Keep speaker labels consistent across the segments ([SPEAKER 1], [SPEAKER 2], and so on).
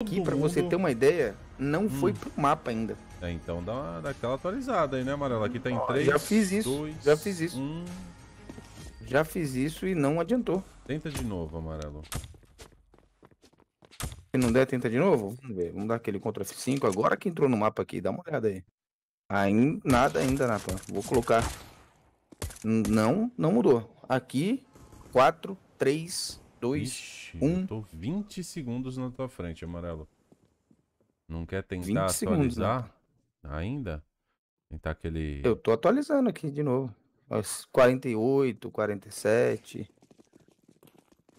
[SPEAKER 1] aqui, para você ter uma
[SPEAKER 2] ideia, não hum. foi pro mapa ainda. É, então dá, uma, dá aquela atualizada aí, né, Amarelo? Aqui tá em 3, Já fiz isso, já fiz isso. Já fiz isso e
[SPEAKER 1] não adiantou. Tenta de novo, Amarelo. Se não der, tenta de novo. Vamos ver, vamos dar aquele Ctrl F5 agora que entrou no mapa aqui. Dá uma olhada aí. Ainda,
[SPEAKER 2] nada ainda, Napa. Vou colocar.
[SPEAKER 1] Não,
[SPEAKER 2] não mudou. Aqui, 4, 3, dois, 1. um. tô 20 segundos na tua frente, amarelo. Não quer tentar atualizar segundos, né? ainda? Tentar aquele. Eu tô atualizando
[SPEAKER 1] aqui de novo. 48, 47.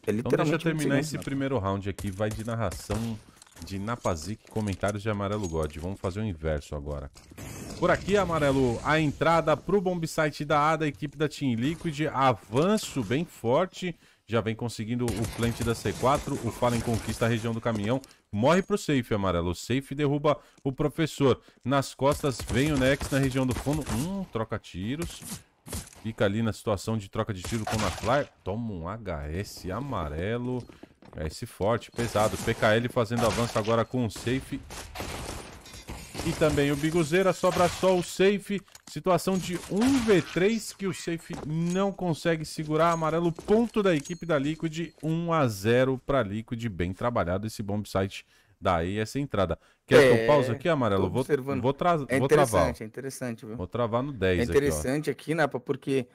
[SPEAKER 2] É então deixa eu terminar esse né? primeiro round aqui. Vai de narração de Napazic, comentários de Amarelo God. Vamos fazer o inverso agora. Por aqui, Amarelo, a entrada pro bomb site da A da equipe da Team Liquid. Avanço bem forte já vem conseguindo o plant da C4. O Fallen conquista a região do caminhão. Morre pro safe, amarelo. O safe derruba o professor. Nas costas vem o Nex na região do fundo. Hum, troca tiros. Fica ali na situação de troca de tiro com o Naflar. Toma um HS amarelo. S forte, pesado. PKL fazendo avanço agora com o safe e também o Biguzeira. Sobra só o safe. Situação de 1v3 que o safe não consegue segurar. Amarelo ponto da equipe da Liquid. 1 a 0 para Liquid. Bem trabalhado esse bombsite daí essa entrada. Quer é, que eu é, pause aqui, Amarelo? Vou, vou, tra é vou travar.
[SPEAKER 1] É interessante, viu? Vou travar no
[SPEAKER 2] 10 É interessante
[SPEAKER 1] aqui, aqui Napa, porque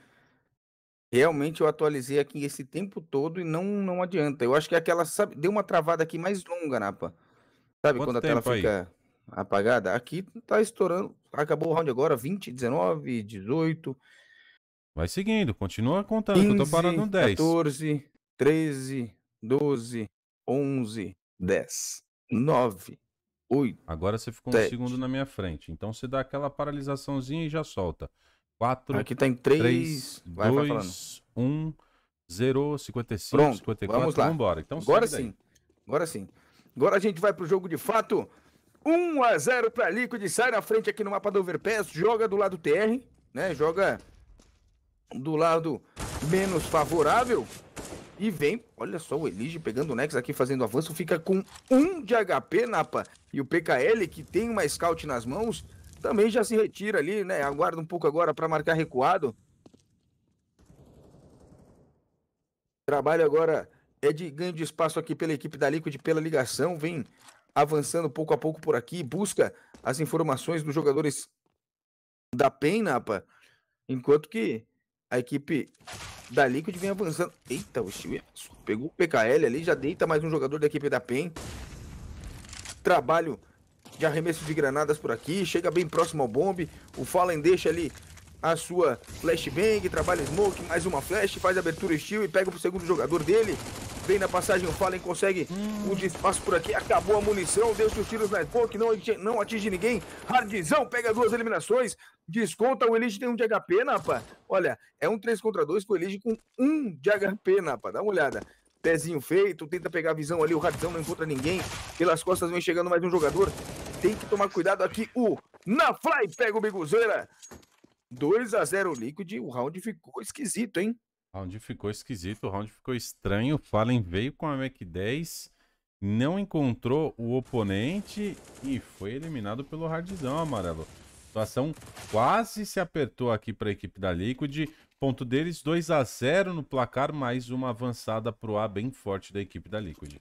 [SPEAKER 1] realmente eu atualizei aqui esse tempo todo e não, não adianta. Eu acho que é aquela, sabe, deu uma travada aqui mais longa, Napa. Sabe Quanto quando a tela fica... Aí? apagada. Aqui tá estourando. Acabou o round agora, 20, 19, 18. Vai seguindo, continua contando, 15, eu tô parando no 10. 14, 13, 12, 11, 10,
[SPEAKER 2] 9, 8. Agora você ficou 7. um segundo na minha frente. Então você dá aquela paralisaçãozinha e já solta. 4, Aqui tá em 3, 2, 1, 0, 55, Pronto, 54. Vamos lá. Vambora. Então, agora sim.
[SPEAKER 1] Agora sim. Agora a gente vai pro jogo de fato. 1 a 0 para Liquid, sai na frente aqui no mapa do Overpass, joga do lado TR, né? Joga do lado menos favorável e vem, olha só o Elige pegando o Nex aqui fazendo avanço, fica com 1 de HP, Napa, e o PKL que tem uma scout nas mãos, também já se retira ali, né? Aguarda um pouco agora para marcar recuado. Trabalho agora é de ganho de espaço aqui pela equipe da Liquid pela ligação, vem avançando pouco a pouco por aqui, busca as informações dos jogadores da PEN, Napa, enquanto que a equipe da Liquid vem avançando. Eita, o Steve pegou o PKL ali, já deita mais um jogador da equipe da PEN. Trabalho de arremesso de granadas por aqui, chega bem próximo ao bombe, o Fallen deixa ali a sua flashbang, trabalha smoke, mais uma flash, faz abertura steel e pega pro segundo jogador dele. Vem na passagem o Fallen, consegue hum. um espaço por aqui. Acabou a munição, deixa os tiros na smoke, não, não atinge ninguém. Hardzão pega duas eliminações. Desconta, o Elite tem um de HP, Napa. Olha, é um 3 contra 2 com o Elite com um de HP, Napa. Dá uma olhada pezinho feito, tenta pegar a visão ali, o Hardzão não encontra ninguém. Pelas costas vem chegando mais um jogador. Tem que tomar cuidado aqui, o Nafly pega o Biguzeira. 2 a 0 o Liquid, o round ficou esquisito, hein?
[SPEAKER 2] Round ficou esquisito, o round ficou estranho. Fallen veio com a Mac 10, não encontrou o oponente e foi eliminado pelo hardzão amarelo. A situação quase se apertou aqui para a equipe da Liquid. Ponto deles 2 a 0 no placar, mais uma avançada o A bem forte da equipe da Liquid.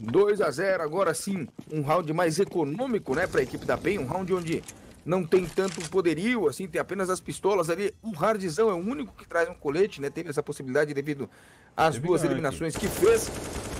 [SPEAKER 2] Dois a 0 agora sim, um round
[SPEAKER 1] mais econômico, né, para a equipe da PEN, um round onde não tem tanto poderio, assim, tem apenas as pistolas ali. O Hardzão é o único que traz um colete, né? Teve essa possibilidade devido às é duas eliminações que fez.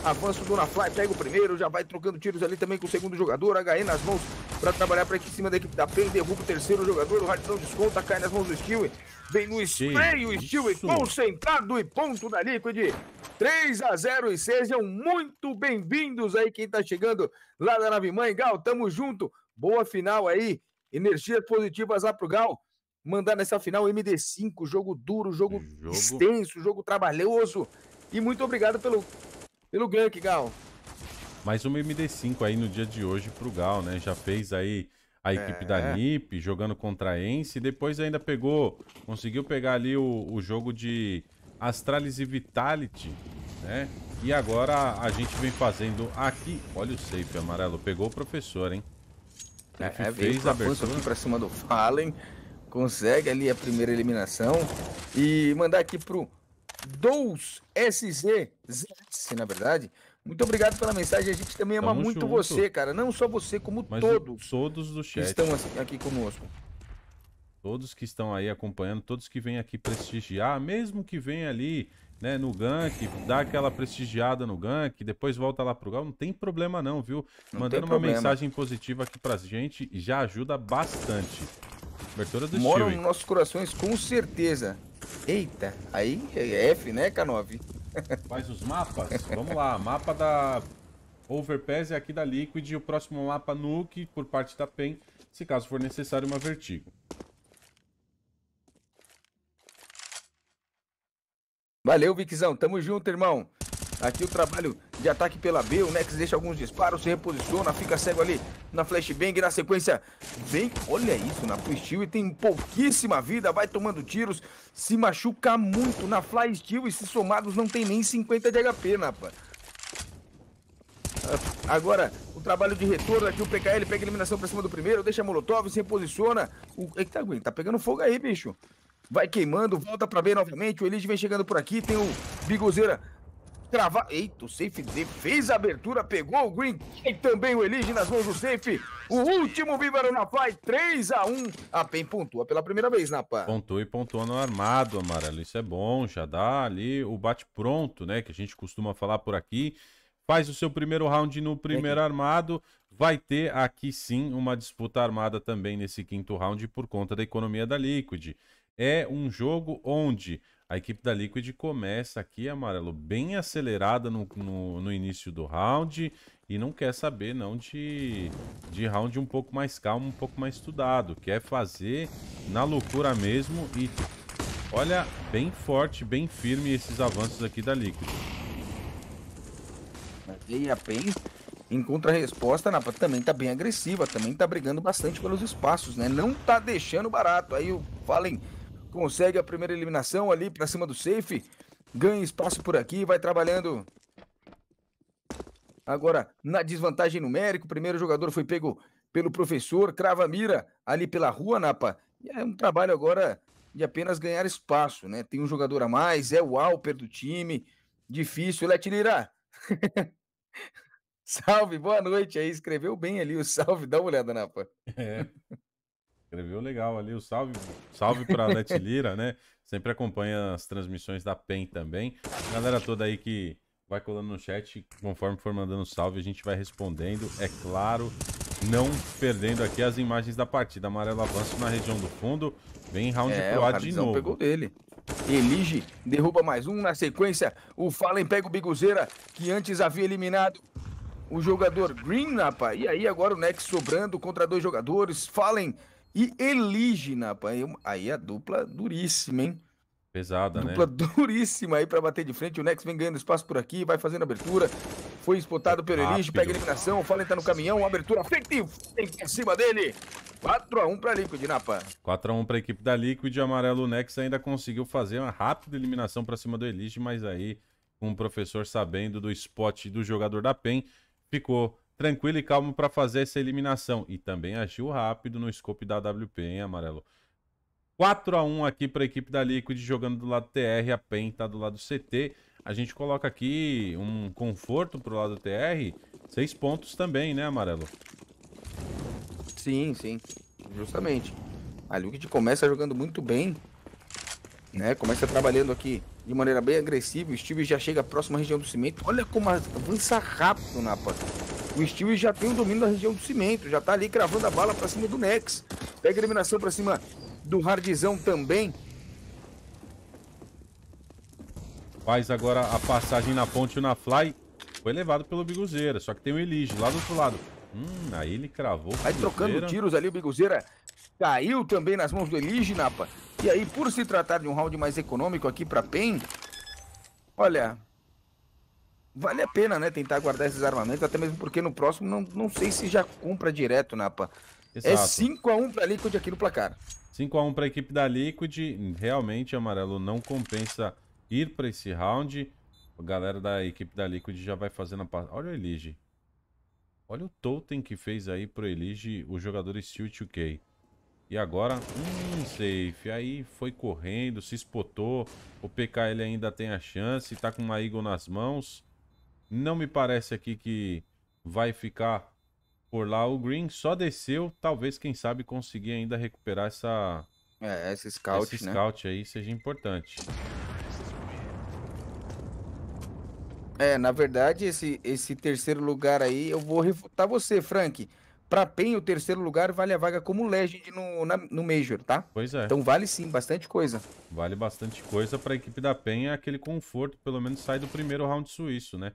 [SPEAKER 1] Avança o Fly, pega o primeiro, já vai trocando tiros ali também com o segundo jogador, HE nas mãos para trabalhar para em cima da equipe da PEN, derruba o terceiro jogador, o Hardzão desconta, cai nas mãos do Stewie. Vem no spray, o Stewie concentrado e ponto da Liquid. 3 a 0 e sejam muito bem-vindos aí quem tá chegando lá da Nave Mãe. Gal, tamo junto. Boa final aí Energias positivas pro Gal Mandar nessa final MD5, jogo duro, jogo, jogo, extenso, jogo trabalhoso. E muito obrigado pelo, pelo gank, Gal.
[SPEAKER 2] Mais uma MD5 aí no dia de hoje pro Gal, né? Já fez aí a equipe é. da NIP jogando contra a Ence. depois ainda pegou, conseguiu pegar ali o, o jogo de Astralis e Vitality, né? E agora a gente vem fazendo aqui. Olha o safe amarelo, pegou o professor, hein? f é, é, fez a abertura. aqui pra cima do Fallen. Consegue
[SPEAKER 1] ali a primeira eliminação. E mandar aqui pro 2SZZS, na verdade. Muito obrigado pela mensagem. A gente também ama Tamo muito junto. você, cara. Não só você, como Mas todos. Todos do chat. Que estão assim,
[SPEAKER 2] aqui conosco. Todos que estão aí acompanhando, todos que vêm aqui prestigiar, mesmo que venham ali né, no gank, dá aquela prestigiada no gank, depois volta lá pro gal, não tem problema não, viu? Não Mandando uma problema. mensagem positiva aqui pra gente já ajuda bastante. Abertura do Moram Stewie. nos nossos corações, com certeza. Eita, aí é F, né, K9? Faz os mapas? Vamos lá, mapa da Overpass é aqui da Liquid, o próximo mapa Nuke por parte da PEN, se caso for necessário uma Vertigo. Valeu, Viczão. Tamo junto, irmão.
[SPEAKER 1] Aqui o trabalho de ataque pela B. O Nex deixa alguns disparos, se reposiciona, fica cego ali na flashbang. Na sequência, vem. Olha isso, na Fly Steel. E tem pouquíssima vida, vai tomando tiros, se machuca muito na Fly Steel. E se somados, não tem nem 50 de HP, Napa. Agora, o trabalho de retorno aqui, o PKL pega eliminação pra cima do primeiro, deixa a Molotov, se reposiciona. O... Eita, Gwen, tá pegando fogo aí, bicho vai queimando, volta pra B novamente. O Elige vem chegando por aqui, tem o Bigozeira travar. Eita, o Safe fez a abertura, pegou o Green e também o Elige nas mãos do Safe. O último Bíbaro na Fly, 3x1. A, a PEN pontua pela primeira vez, Napa.
[SPEAKER 2] Pontua e pontua no armado, Amarelo. Isso é bom, já dá ali o bate-pronto, né? Que a gente costuma falar por aqui. Faz o seu primeiro round no primeiro armado. Vai ter aqui sim uma disputa armada também nesse quinto round por conta da economia da Liquid é um jogo onde a equipe da Liquid começa aqui, amarelo, bem acelerada no, no, no, início do round e não quer saber não de, de round um pouco mais calmo, um pouco mais estudado. Quer fazer na loucura mesmo e olha, bem forte, bem firme esses avanços aqui da Liquid. E a PEN, encontra a resposta também tá
[SPEAKER 1] bem agressiva, também tá brigando bastante pelos espaços, né? Não tá deixando barato. Aí o Fallen consegue a primeira eliminação ali pra cima do safe, ganha espaço por aqui, vai trabalhando. Agora, na desvantagem numérica, o primeiro jogador foi pego pelo professor, crava mira ali pela rua, Napa. E é um trabalho agora de apenas ganhar espaço, né? Tem um jogador a mais, é o Alper do time. Difícil, Letilira. salve, boa noite aí. Escreveu bem ali o
[SPEAKER 2] salve, dá uma olhada, Napa. É. Escreveu legal ali, o salve, salve pra Lira, né? Sempre acompanha as transmissões da PEN também. A galera toda aí que vai colando no chat, conforme for mandando salve, a gente vai respondendo, é claro. Não perdendo aqui as imagens da partida. Amarelo avança na região do fundo. Vem round é, pro A de novo. pegou dele. Elige derruba mais um na sequência. O Fallen pega
[SPEAKER 1] o Biguzeira, que antes havia eliminado o jogador Green, rapaz. E aí agora o Nex sobrando contra dois jogadores. Fallen e elige Aí, aí a dupla duríssima, hein?
[SPEAKER 2] Pesada, dupla né?
[SPEAKER 1] Dupla duríssima aí para bater de frente. O Nex vem ganhando espaço por aqui, vai fazendo abertura. Foi espotado pelo Elige, pega a eliminação. O Fallen tá no caminhão, abertura feita em cima dele. 4x1 para Liquid, Napa.
[SPEAKER 2] 4x1 para equipe da Liquid. O Nex ainda conseguiu fazer uma rápida eliminação para cima do Elige, mas aí, com um o professor sabendo do spot do jogador da PEN, ficou tranquilo e calmo para fazer essa eliminação. E também agiu rápido no scope da AWP, hein, Amarelo? 4 a 1 aqui para a equipe da Liquid, jogando do lado TR, a PEN está do lado CT. A gente coloca aqui um conforto para o lado TR, seis pontos também, né, Amarelo? Sim, sim, justamente. A Liquid começa jogando muito
[SPEAKER 1] bem, né? Começa trabalhando aqui de maneira bem agressiva. O Steve já chega próximo à região do cimento. Olha como avança rápido, Napa. O Steel já tem o domínio da região do cimento, já tá ali cravando a bala para cima do Nex. Pega a eliminação para cima do Hardzão
[SPEAKER 2] também. Faz agora a passagem na ponte o na fly. Foi levado pelo Biguzeira, só que tem o Elige lá do outro lado. Hum, aí ele cravou. Vai trocando tiros ali, o Biguzeira caiu também nas mãos do Elige, Napa.
[SPEAKER 1] E aí, por se tratar de um round mais econômico aqui para PEN, olha, vale a pena, né, tentar guardar esses armamentos, até mesmo porque no próximo não, não sei se já compra
[SPEAKER 2] direto, Napa. Né, é Exato. É
[SPEAKER 1] 5x1 pra Liquid aqui no placar.
[SPEAKER 2] 5x1 pra equipe da Liquid. Realmente, Amarelo, não compensa ir pra esse round. A galera da equipe da Liquid já vai fazendo a passagem. Olha o Elige. Olha o totem que fez aí pro Elige o jogador Steel 2K. E agora, hum, safe. Aí foi correndo, se espotou. O PKL ainda tem a chance, tá com uma Eagle nas mãos. Não me parece aqui que vai ficar por lá. O Green só desceu, talvez, quem sabe, conseguir ainda recuperar essa... É, esse scout, esse né? scout aí seja importante.
[SPEAKER 1] É, na verdade, esse, esse terceiro lugar aí, eu vou refutar tá você, Frank. Pra PEN, o terceiro lugar vale a vaga como Legend no, na, no Major, tá? Pois é. Então vale sim,
[SPEAKER 2] bastante coisa. Vale bastante coisa pra equipe da PEN, é aquele conforto, pelo menos sai do primeiro round suíço, né?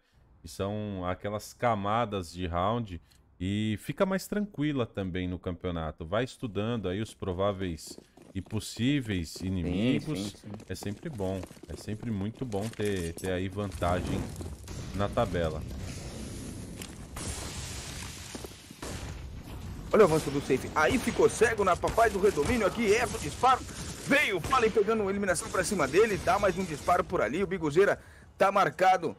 [SPEAKER 2] são aquelas camadas de round e fica mais tranquila também no campeonato. Vai estudando aí os prováveis e possíveis inimigos. Sim, sim, sim. É sempre bom. É sempre muito bom ter, ter aí vantagem na tabela.
[SPEAKER 1] Olha o avanço do safe. Aí ficou cego na papai do redomínio aqui. Erra o disparo. Veio, Fallen pegando uma eliminação para cima dele. Dá mais um disparo por ali. O Biguzeira tá marcado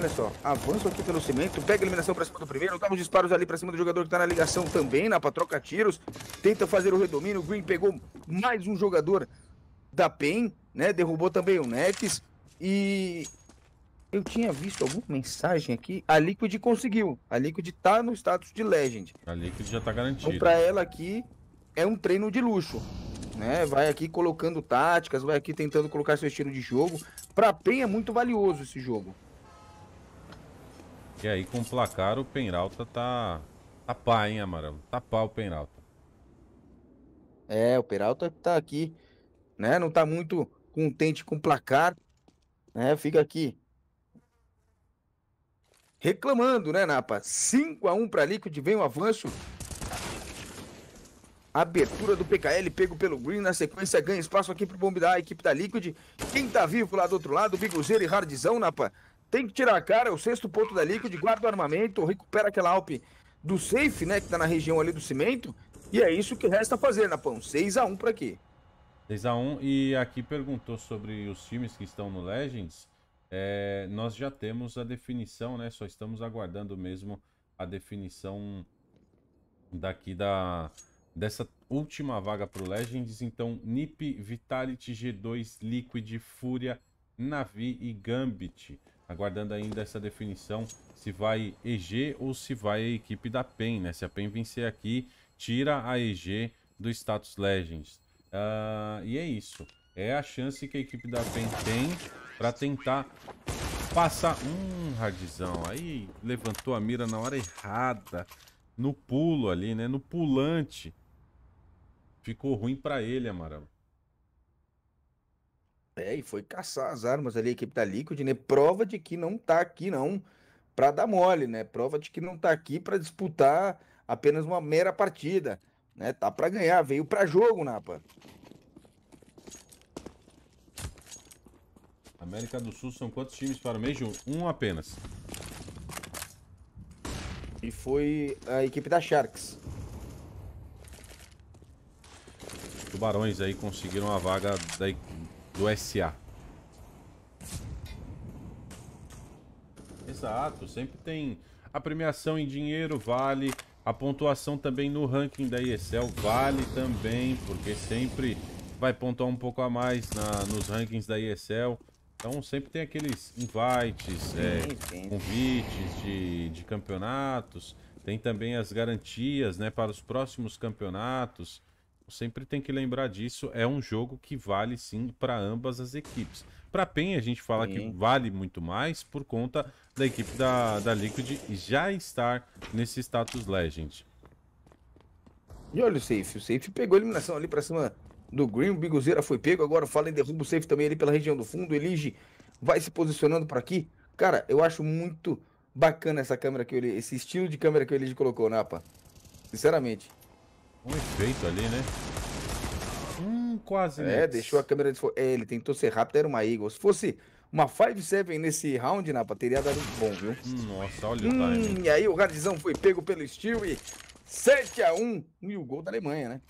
[SPEAKER 1] Olha só, avanço aqui pelo cimento, pega a eliminação pra cima do primeiro, dá disparos ali pra cima do jogador que tá na ligação também, na pra troca tiros. Tenta fazer o redomínio, o Green pegou mais um jogador da PEN, né? Derrubou também o Nex e... Eu tinha visto alguma mensagem aqui. A Liquid conseguiu. A Liquid tá no status de Legend.
[SPEAKER 2] A Liquid já tá garantida. Então pra
[SPEAKER 1] ela aqui é um treino de luxo. Né? Vai aqui colocando táticas, vai aqui tentando colocar seu estilo de jogo. Pra PEN é muito valioso esse jogo.
[SPEAKER 2] E aí com o placar o Penalta tá... Tá pá, hein, Amarelo? Tá pá o Penalta.
[SPEAKER 1] É, o Peralta tá aqui, né? Não tá muito contente com o placar, né? Fica aqui reclamando, né, Napa? 5 a 1 para Liquid, vem o avanço. Abertura do PKL, pego pelo Green, na sequência ganha espaço aqui pro bombe da equipe da Liquid. Quem tá vivo lá do outro lado, Biguzeiro e Hardzão, Napa tem que tirar a cara, é o sexto ponto da Liquid, guarda o armamento, recupera aquela Alp do safe, né, que tá na região ali do cimento, e é isso que resta fazer, Napão, 6x1 por aqui.
[SPEAKER 2] 6x1, e aqui perguntou sobre os times que estão no Legends, é, nós já temos a definição, né, só estamos aguardando mesmo a definição daqui da dessa última vaga pro Legends, então NiP, Vitality, G2, Liquid, Fúria, Navi e Gambit aguardando ainda essa definição se vai EG ou se vai a equipe da PEN, né? Se a PEN vencer aqui, tira a EG do status Legends. Uh, e é isso. É a chance que a equipe da PEN tem para tentar passar... um radizão. aí levantou a mira na hora errada, no pulo ali, né? No pulante. Ficou ruim para ele, Amaral.
[SPEAKER 1] É, e foi caçar as armas ali, a equipe da Liquid, né? Prova de que não tá aqui, não, para dar mole, né? Prova de que não tá aqui para disputar apenas uma mera partida,
[SPEAKER 2] né? Tá para ganhar, veio para jogo, Napa. América do Sul são quantos times para o mês, Ju? Um apenas. E foi a equipe da Sharks. Tubarões aí conseguiram a vaga da equipe do SA. Exato, sempre tem a premiação em dinheiro, vale. A pontuação também no ranking da ESL vale também, porque sempre vai pontuar um pouco a mais na, nos rankings da ESL. Então sempre tem aqueles invites, é, convites de, de campeonatos. Tem também as garantias né, para os próximos campeonatos sempre tem que lembrar disso. É um jogo que vale sim para ambas as equipes. Para PEN, a gente fala sim. que vale muito mais por conta da equipe da, da Liquid já estar nesse status Legend. E olha
[SPEAKER 1] o safe. O safe pegou a eliminação ali para cima do Green. O Bigozeira foi pego. Agora fala em derruba o safe também ali pela região do fundo. Elige vai se posicionando para aqui. Cara, eu acho muito bacana essa câmera que ele esse estilo de câmera que o Elige colocou, Napa. Né, Sinceramente um
[SPEAKER 2] efeito ali, né? Hum, quase. É,
[SPEAKER 1] deixou a câmera de É, ele tentou ser rápido, era uma Eagle. Se fosse uma 5-7 nesse round, Napa, teria dado bom, viu? Nossa,
[SPEAKER 2] olha hum, o time.
[SPEAKER 1] E aí o Radizão foi pego pelo Steel e 7x1 e o gol da Alemanha, né?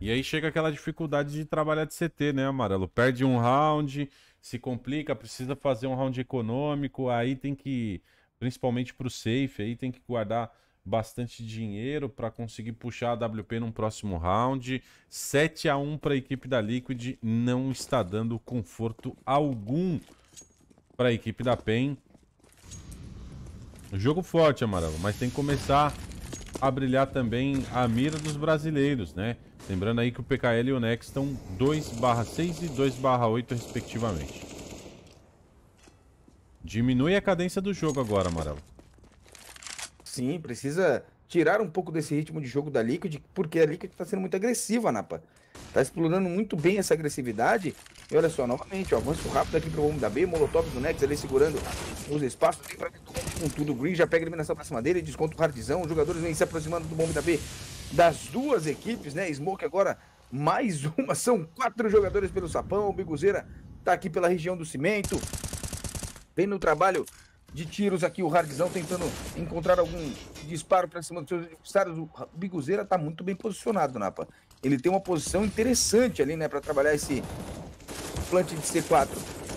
[SPEAKER 2] E aí chega aquela dificuldade de trabalhar de CT, né, Amarelo? Perde um round, se complica, precisa fazer um round econômico, aí tem que, principalmente pro safe, aí tem que guardar bastante dinheiro para conseguir puxar a WP num próximo round. 7 a 1 para a equipe da Liquid não está dando conforto algum para a equipe da PEN. Jogo forte, Amarelo, mas tem que começar a brilhar também a mira dos brasileiros, né? Lembrando aí que o PKL e o Nex estão 2/6 e 2/8 respectivamente. Diminui a cadência do jogo agora, Amarelo. Sim, precisa tirar
[SPEAKER 1] um pouco desse ritmo de jogo da Liquid, porque a Liquid está sendo muito agressiva, Napa. Tá explorando muito bem essa agressividade. E olha só, novamente, avanço rápido aqui pro bombe da B, Molotov do Nex ali segurando os espaços. Tem pra com tudo, o Green já pega a eliminação pra cima dele, desconto o hardzão. Os jogadores vêm se aproximando do bombe da B das duas equipes, né? Smoke agora mais uma, são quatro jogadores pelo sapão. O Biguzeira tá aqui pela região do cimento. Vem no trabalho de tiros aqui, o Hardzão tentando encontrar algum disparo para cima dos seus adversários. O Biguzeira está muito bem posicionado, Napa. Ele tem uma posição interessante ali, né, para trabalhar esse Plante de C4.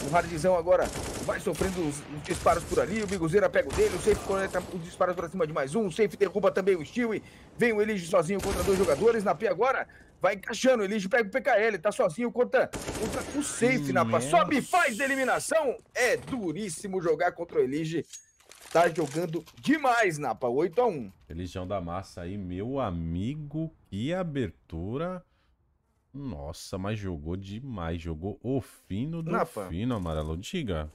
[SPEAKER 1] O Hardzão agora vai sofrendo os, os disparos por ali. O Biguzeira pega o dele. O Safe coleta os disparos para cima de mais um. O Safe derruba também o Stewie. Vem o Elige sozinho contra dois jogadores. Na P agora vai encaixando. O Elige pega o PKL. Tá sozinho contra, contra o Safe na P. Sobe, faz eliminação. É duríssimo jogar contra o Elige tá jogando demais, Napa. 8x1.
[SPEAKER 2] Religião da massa aí, meu amigo. Que abertura. Nossa, mas jogou demais. Jogou o fino do Napa, fino, amarelo. Diga.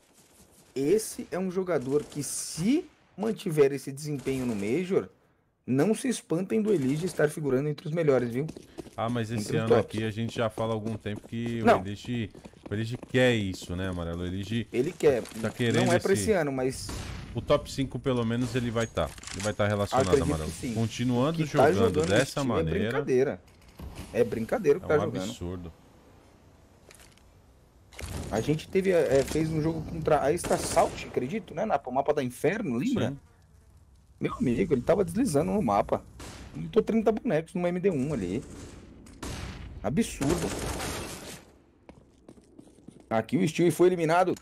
[SPEAKER 2] Esse é um jogador que, se mantiver esse desempenho no Major, não se
[SPEAKER 1] espantem do Elige estar figurando entre os melhores, viu?
[SPEAKER 2] Ah, mas esse entre ano aqui a gente já fala há algum tempo que não. o Elige, o Elige quer isso, né, Amarelo? O Elige ele quer. Tá querendo não é para esse... esse... ano, mas o top 5 pelo menos ele vai estar. Tá. Ele vai estar tá relacionado, Acredito Amarelo. Continuando jogando, tá jogando, dessa é maneira. É brincadeira.
[SPEAKER 1] É brincadeira que é tá um tá jogando. absurdo. A gente teve, é, fez um jogo contra a Extra acredito, né? Na, o mapa da Inferno, lembra? Sim. Meu amigo, ele tava deslizando no mapa. Lutou 30 bonecos numa MD1 ali. Absurdo. Aqui o Steel foi eliminado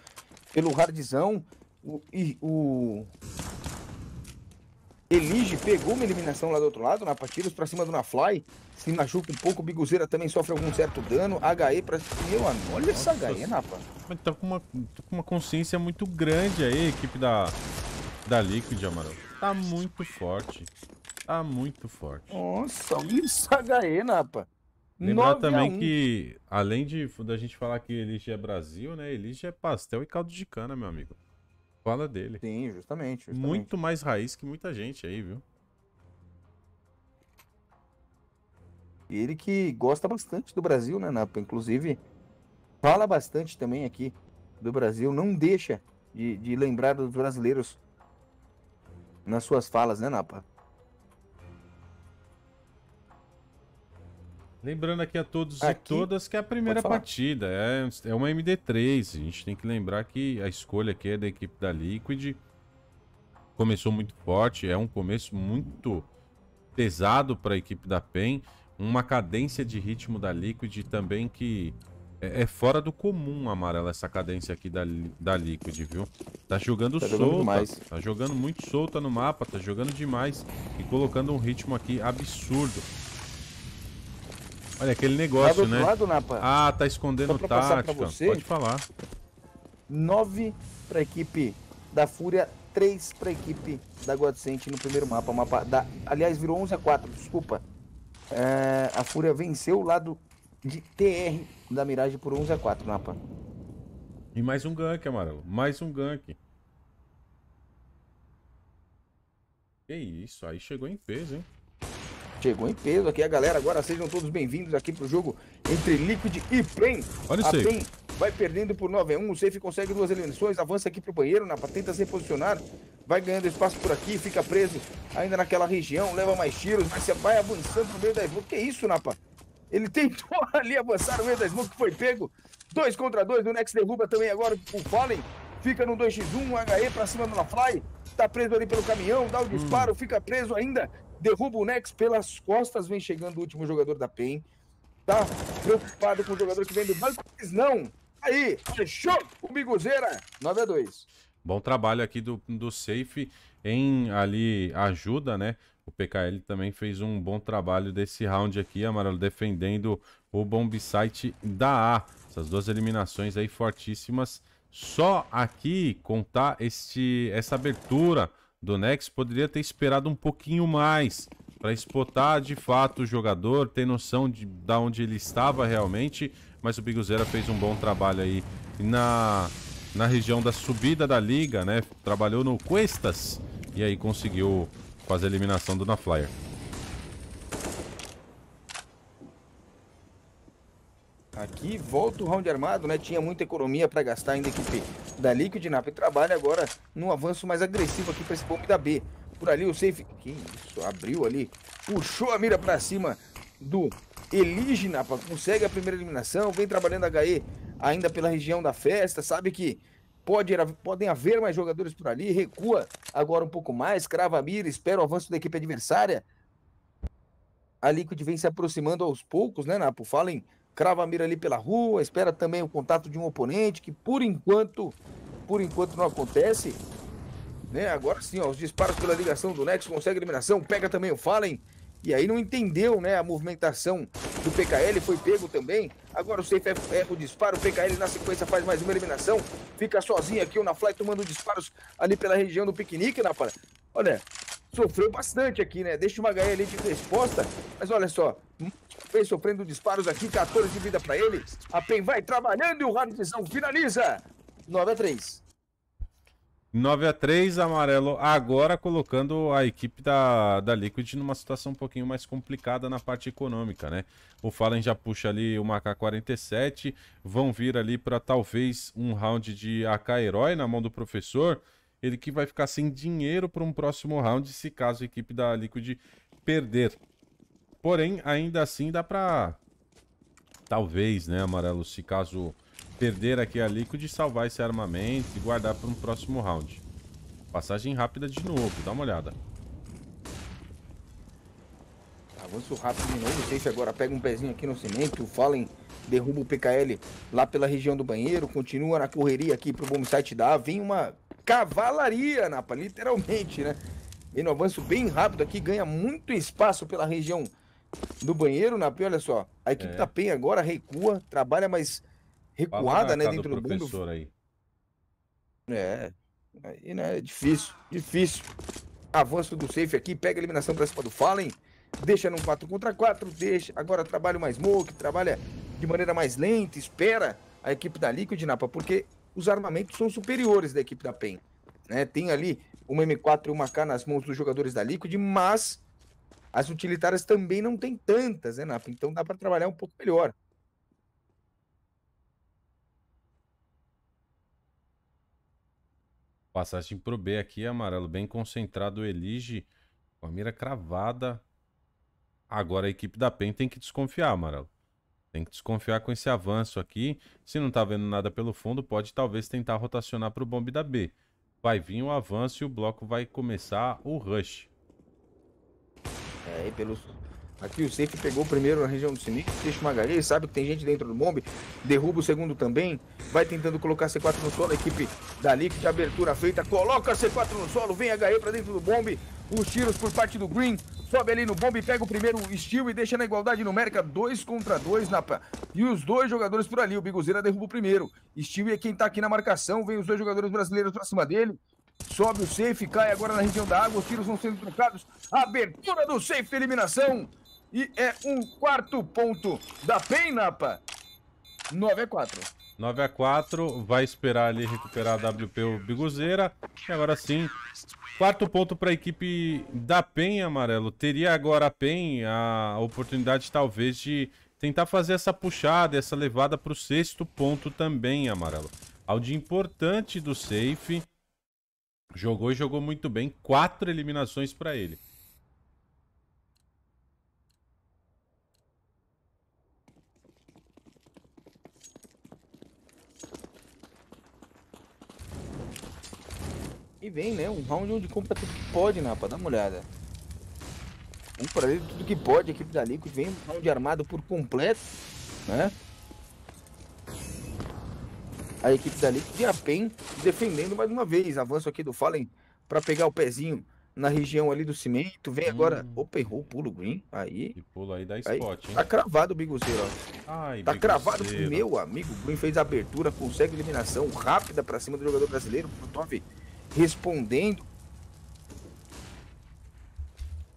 [SPEAKER 1] pelo Hardzão. O, e, o Elige pegou uma eliminação lá do outro lado, na partida, pra cima do Nafly se machuca um pouco, o Biguzeira também sofre algum certo dano, HE pra... Meu amigo, olha Nossa. essa HE, napa né,
[SPEAKER 2] Mas tá com, uma, tá com uma consciência muito grande aí, equipe da, da Liquid, Amaral. Tá muito forte. Tá muito forte. Nossa, olha essa HE, né, rapaz. Lembrar também que, além de da gente falar que Elige é Brasil, né? Elige é pastel e caldo de cana, meu amigo. Fala dele. Sim, justamente, justamente. Muito mais raiz que muita gente aí, viu?
[SPEAKER 1] E ele que gosta bastante do Brasil, né, Napa? Inclusive, fala bastante também aqui do Brasil, não deixa de, de lembrar dos brasileiros nas suas falas, né, Napa?
[SPEAKER 2] Lembrando aqui a todos aqui, e todas que é a primeira partida é, é uma MD3. A gente tem que lembrar que a escolha aqui é da equipe da Liquid. Começou muito forte, é um começo muito pesado para a equipe da PEN uma cadência de ritmo da Liquid também que é, é fora do comum, Amarela, essa cadência aqui da, da Liquid, viu? Tá jogando tá solta, tá jogando muito solta no mapa, tá jogando demais e colocando um ritmo aqui absurdo. Olha, aquele tá negócio, né? Lado, ah, tá escondendo o Você, Pode falar. 9 pra equipe
[SPEAKER 1] da Fúria, 3 pra equipe da Godsent no primeiro mapa. mapa da... Aliás, virou 11 a 4, desculpa. É, a Fúria venceu o lado de TR
[SPEAKER 2] da Mirage por 11 a 4 Napa. E mais um gank, Amarelo. Mais um gank. Que isso, aí chegou em peso, hein?
[SPEAKER 1] Chegou em peso aqui a galera. Agora sejam todos bem-vindos aqui pro jogo entre Liquid e PEN. Olha isso aí. PEN Vai perdendo por 9 a 1. O Safe consegue duas eliminações. Avança aqui pro banheiro. Napa tenta se reposicionar. Vai ganhando espaço por aqui. Fica preso ainda naquela região. Leva mais tiros. Mas você vai avançando pro meio da smoke. Que isso, Napa? Ele tentou ali avançar no meio da smoke. Foi pego. Dois contra dois. O Nex derruba também agora o Fallen. Fica no 2x1. HE pra cima do Lafly. Tá preso ali pelo caminhão. Dá o hum. disparo. Hum. Fica preso ainda. Derruba o Nex pelas costas. Vem chegando o último jogador da PEN tá preocupado com o jogador que vem do banco, mas não. Aí, fechou comigozeira 9 a 2.
[SPEAKER 2] Bom trabalho aqui do, do Safe em ali ajuda, né? O PKL também fez um bom trabalho desse round aqui, Amarelo, defendendo o bomb site da A. Essas duas eliminações aí fortíssimas. Só aqui contar este, essa abertura do Nex poderia ter esperado um pouquinho mais para espotar de fato o jogador, ter noção de, de onde ele estava realmente mas o Biguzera fez um bom trabalho aí na, na região da subida da liga, né? Trabalhou no Cuestas e aí conseguiu fazer a eliminação do Naflyer.
[SPEAKER 1] Aqui volta o round armado, né? Tinha muita economia para gastar ainda a equipe da Liquid Nap. Trabalha agora num avanço mais agressivo aqui para esse bombe da B. Por ali o safe. Que isso, abriu ali. Puxou a mira para cima do Elígena consegue a primeira eliminação, vem trabalhando a HE ainda pela região da festa, sabe que pode, podem haver mais jogadores por ali, recua agora um pouco mais, crava a mira, espera o avanço da equipe adversária. A Liquid vem se aproximando aos poucos, né, Napo? Falem, crava a mira ali pela rua, espera também o contato de um oponente, que por enquanto, por enquanto não acontece. Né? Agora sim, ó, os disparos pela ligação do Nex, consegue eliminação, pega também o Fallen, e aí não entendeu né, a movimentação do PKL, foi pego também. Agora o Safe erra o disparo, o PKL na sequência faz mais uma eliminação, fica sozinho aqui o Nafly tomando disparos ali pela região do piquenique, para Olha, sofreu bastante aqui, né? Deixa uma HL ali de resposta, mas olha só, vem sofrendo disparos aqui, 14 de vida para ele. A PEN vai trabalhando e o Radizão finaliza. 9 a 3.
[SPEAKER 2] 9 a 3 amarelo agora colocando a equipe da, da Liquid numa situação um pouquinho mais complicada na parte econômica, né? O Fallen já puxa ali o AK-47, vão vir ali para talvez um round de AK-Herói na mão do professor, ele que vai ficar sem dinheiro para um próximo round se caso a equipe da Liquid perder. Porém, ainda assim dá para... Talvez, né, Amarelo, se caso perder aqui a Liquid e salvar esse armamento e guardar para um próximo round. Passagem rápida de novo, dá uma olhada.
[SPEAKER 1] Avanço rápido de novo, se agora pega um pezinho aqui no cimento, Fallen derruba o PKL lá pela região do banheiro, continua na correria aqui pro bom site da vem uma cavalaria, Napa, literalmente, né? Vem no avanço bem rápido aqui, ganha muito espaço pela região do banheiro, Napa, olha só, a equipe é. da tá PEN agora recua, trabalha mais recuada, né, dentro do, mundo.
[SPEAKER 2] Aí. É,
[SPEAKER 1] aí, né, é difícil, difícil. Avanço do safe aqui, pega a eliminação pra cima do Fallen, deixa num 4 contra 4, deixa, agora trabalha mais smoke, trabalha de maneira mais lenta, espera a equipe da Liquid, Napa, porque os armamentos são superiores da equipe da PEN. Né? Tem ali uma M4 e uma K nas mãos dos jogadores da Liquid, mas as utilitárias também não tem tantas, né, Napa? Então dá para trabalhar um pouco melhor.
[SPEAKER 2] Passagem pro B aqui, amarelo bem concentrado, Elige com a mira cravada. Agora a equipe da PEN tem que desconfiar, amarelo. Tem que desconfiar com esse avanço aqui. Se não tá vendo nada pelo fundo, pode talvez tentar rotacionar pro bombe da B. Vai vir o avanço e o bloco vai começar o rush. É,
[SPEAKER 1] e pelos Aqui o safe pegou o primeiro na região do Sinic, deixa o sabe que tem gente dentro do bombe, derruba o segundo também, vai tentando colocar C4 no solo, a equipe da Liquid, abertura feita, coloca C4 no solo, vem HE pra dentro do bombe, os tiros por parte do Green, sobe ali no bombe, pega o primeiro steel e deixa na igualdade numérica, 2 contra 2, Napa. E os dois jogadores por ali, o Biguzeira derruba o primeiro, steel é quem tá aqui na marcação, vem os dois jogadores brasileiros pra cima dele, sobe o safe, cai agora na região da água, os tiros vão sendo trocados, abertura do safe, eliminação, e é um quarto ponto da PEN, Napa.
[SPEAKER 2] 9 a 4. 9 a 4, vai esperar ali recuperar a WP o Biguzeira. E agora sim, quarto ponto para a equipe da PEN, Amarelo. Teria agora a PEN a oportunidade talvez de tentar fazer essa puxada, essa levada para o sexto ponto também, Amarelo. Audi importante do safe. Jogou e jogou muito bem. Quatro eliminações para ele.
[SPEAKER 1] E vem, né? Um round onde compra tudo que pode, né Pra dar uma olhada. Compra ali tudo que pode. A equipe da Liquid vem um round armado por completo, né? A equipe da Liquid e a PEN defendendo mais uma vez. Avanço aqui do Fallen para pegar o pezinho na região ali do cimento. Vem hum. agora. Opa, errou o pulo green. Aí. E pulo aí da spot, aí, Tá cravado o biguzeiro, ó.
[SPEAKER 2] Ai, tá biguzeiro. cravado meu
[SPEAKER 1] amigo. Green fez a abertura, consegue eliminação rápida para cima do jogador brasileiro. Top respondendo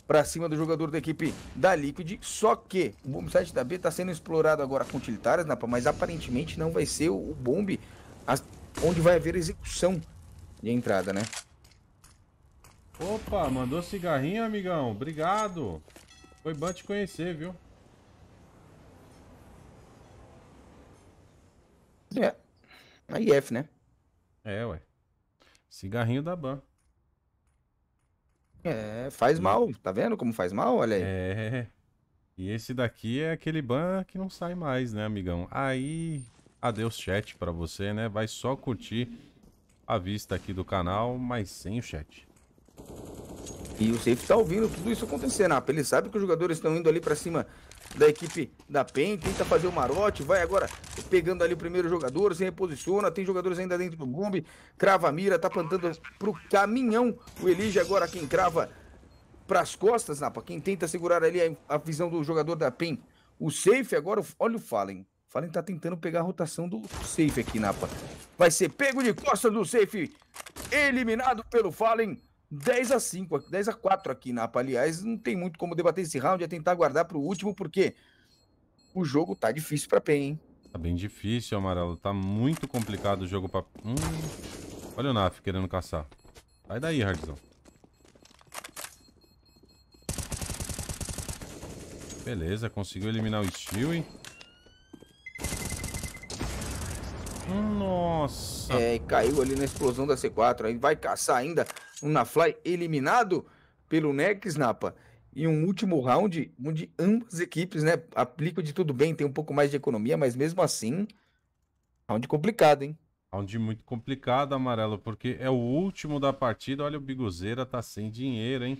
[SPEAKER 1] para cima do jogador da equipe da Liquid. Só que o bomb site da B está sendo explorado agora com utilitárias, Napa, mas aparentemente não vai ser o bomb onde vai haver execução de entrada,
[SPEAKER 2] né? Opa, mandou cigarrinho, amigão. Obrigado. Foi bom te conhecer, viu? É. A IF, né? É, ué. Cigarrinho da Ban. É, faz mal. Tá vendo como faz mal? Olha aí. É. E esse daqui é aquele ban que não sai mais, né, amigão? Aí, adeus chat pra você, né? Vai só curtir a vista aqui do canal, mas sem o chat.
[SPEAKER 1] E o safety tá ouvindo tudo isso acontecer, Napa. Ele sabe que os jogadores estão indo ali para cima da equipe da PEN, tenta fazer o marote, vai agora pegando ali o primeiro jogador, se reposiciona, tem jogadores ainda dentro do bombe, crava a mira, tá plantando pro caminhão. O Elige agora quem crava pras costas, Napa, quem tenta segurar ali a, a visão do jogador da PEN. O safe agora, olha o Fallen. Fallen tá tentando pegar a rotação do safe aqui, Napa. Vai ser pego de costas do safe, eliminado pelo Fallen. 10 a 5, 10 a 4 aqui, APA. Aliás, não tem muito como debater esse round, é tentar guardar para o último, porque o jogo tá difícil para PEN, hein?
[SPEAKER 2] Tá bem difícil, Amarelo. Tá muito complicado o jogo para... Hum... Olha o Naf querendo caçar. Sai daí, Hardzão. Beleza, conseguiu eliminar o Stewie.
[SPEAKER 1] Nossa! É, caiu ali na explosão da C4. Aí vai caçar ainda um na fly eliminado pelo Nex Napa. E um último round onde ambas equipes, né, aplicam de tudo bem, tem um pouco mais de economia, mas mesmo assim,
[SPEAKER 2] round complicado, hein? Round muito complicado, Amarelo, porque é o último da partida. Olha, o Bigozeira tá sem dinheiro, hein?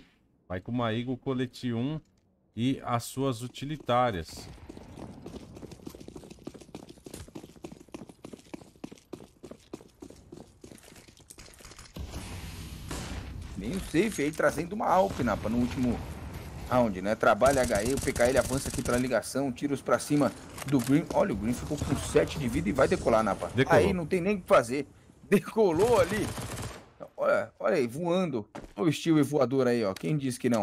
[SPEAKER 2] Vai com uma Eagle Colete 1 e as suas utilitárias.
[SPEAKER 1] Bem o safe aí trazendo uma Alp Napa no último round, né? Trabalha HE, o PKL avança aqui pra ligação, tiros para cima do Green. Olha, o Green ficou com 7 de vida e vai decolar, Napa. Decolou. Aí não tem nem o que fazer. Decolou ali. Olha, olha aí, voando. Olha o estilo voador aí, ó. Quem disse que não?